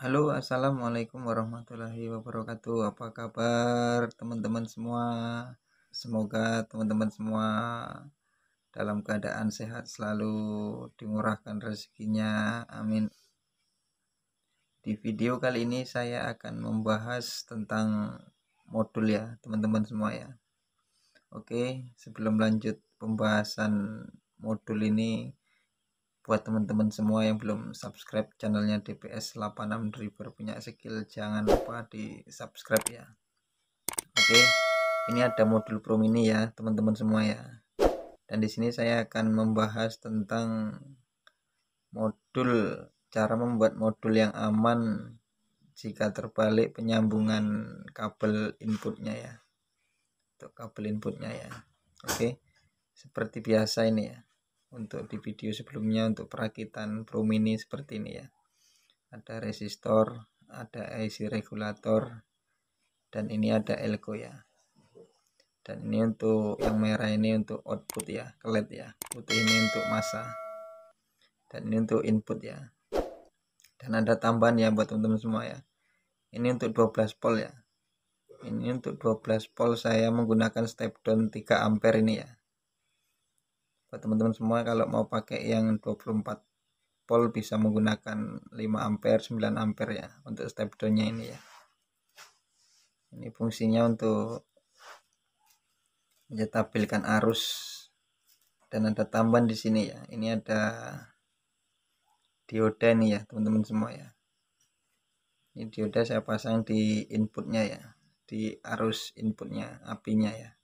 Halo, assalamualaikum warahmatullahi wabarakatuh. Apa kabar teman-teman semua? Semoga teman-teman semua dalam keadaan sehat selalu dimurahkan rezekinya. Amin. Di video kali ini saya akan membahas tentang modul ya, teman-teman semua ya. Oke, sebelum lanjut pembahasan modul ini, buat teman-teman semua yang belum subscribe channelnya DPS 86 Driver punya skill jangan lupa di subscribe ya oke ini ada modul pro mini ya teman-teman semua ya dan di sini saya akan membahas tentang modul cara membuat modul yang aman jika terbalik penyambungan kabel inputnya ya untuk kabel inputnya ya oke seperti biasa ini ya untuk di video sebelumnya untuk perakitan pro mini seperti ini ya ada resistor ada IC regulator dan ini ada elko ya dan ini untuk yang merah ini untuk output ya ke LED ya putih ini untuk masa dan ini untuk input ya dan ada tambahan ya buat teman-teman semua ya ini untuk 12 volt ya ini untuk 12 volt saya menggunakan step down 3 ampere ini ya buat teman-teman semua kalau mau pakai yang 24 volt bisa menggunakan 5 ampere 9 ampere ya untuk step down nya ini ya ini fungsinya untuk menyetabilkan arus dan ada tambahan di sini ya ini ada dioda nih ya teman-teman semua ya ini dioda saya pasang di inputnya ya di arus inputnya apinya ya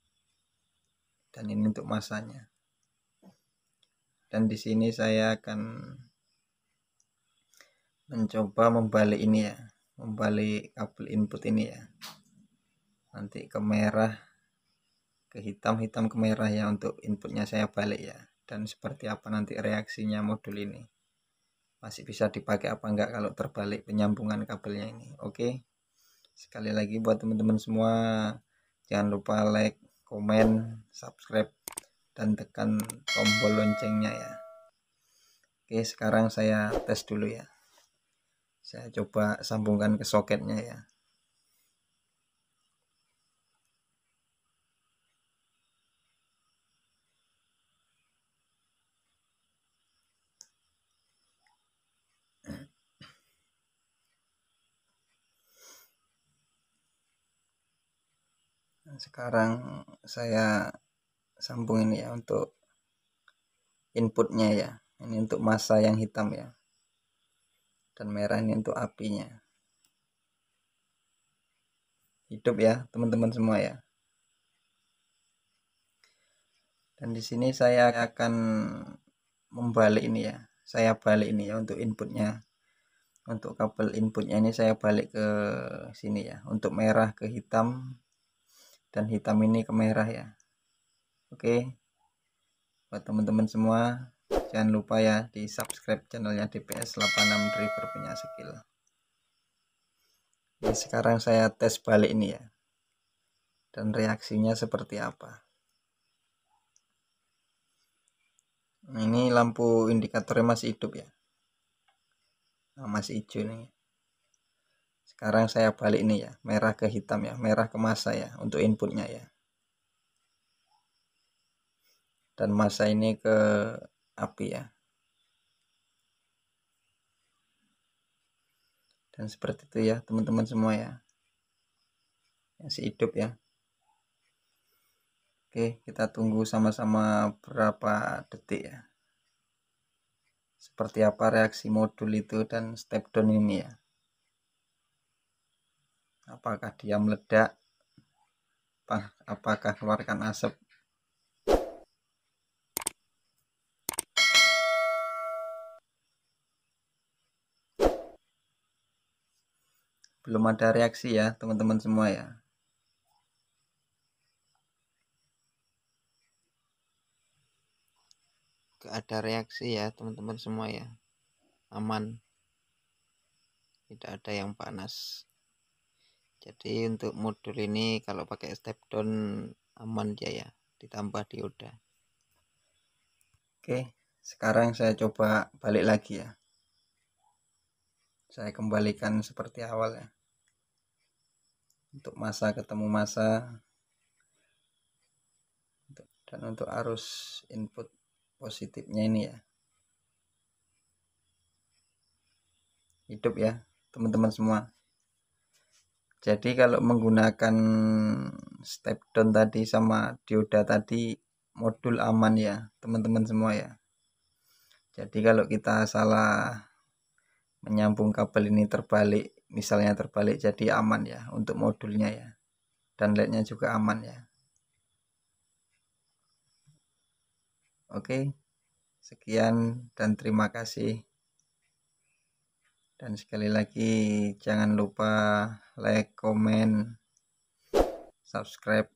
dan ini untuk masanya dan di sini saya akan mencoba membalik ini ya membalik kabel input ini ya nanti ke merah ke hitam hitam ke merah ya untuk inputnya saya balik ya dan seperti apa nanti reaksinya modul ini masih bisa dipakai apa enggak kalau terbalik penyambungan kabelnya ini oke sekali lagi buat teman-teman semua jangan lupa like komen subscribe dan tekan tombol loncengnya ya Oke sekarang saya tes dulu ya saya coba sambungkan ke soketnya ya nah, sekarang saya sambung ini ya untuk inputnya ya ini untuk masa yang hitam ya dan merah ini untuk apinya hidup ya teman-teman semua ya dan di sini saya akan membalik ini ya saya balik ini ya untuk inputnya untuk kabel inputnya ini saya balik ke sini ya untuk merah ke hitam dan hitam ini ke merah ya Oke. Buat teman-teman semua, jangan lupa ya di subscribe channelnya DPS 86 Driver punya skill. Ini sekarang saya tes balik ini ya. Dan reaksinya seperti apa. Ini lampu indikatornya masih hidup ya. Nah, masih hijau nih sekarang saya balik ini ya merah ke hitam ya merah ke masa ya untuk inputnya ya dan masa ini ke api ya dan seperti itu ya teman-teman semua ya masih hidup ya Oke kita tunggu sama-sama berapa detik ya seperti apa reaksi modul itu dan step down ini ya apakah dia meledak apakah keluarkan asap belum ada reaksi ya teman-teman semua ya gak ada reaksi ya teman-teman semua ya aman tidak ada yang panas jadi untuk modul ini kalau pakai step down aman dia ya ditambah dioda oke sekarang saya coba balik lagi ya saya kembalikan seperti awal ya untuk masa ketemu masa dan untuk arus input positifnya ini ya hidup ya teman-teman semua jadi kalau menggunakan step down tadi sama dioda tadi modul aman ya teman-teman semua ya jadi kalau kita salah menyambung kabel ini terbalik misalnya terbalik jadi aman ya untuk modulnya ya dan lednya juga aman ya Oke sekian dan terima kasih dan sekali lagi jangan lupa like comment subscribe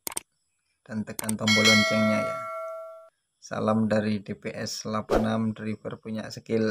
dan tekan tombol loncengnya ya salam dari DPS 86 driver punya skill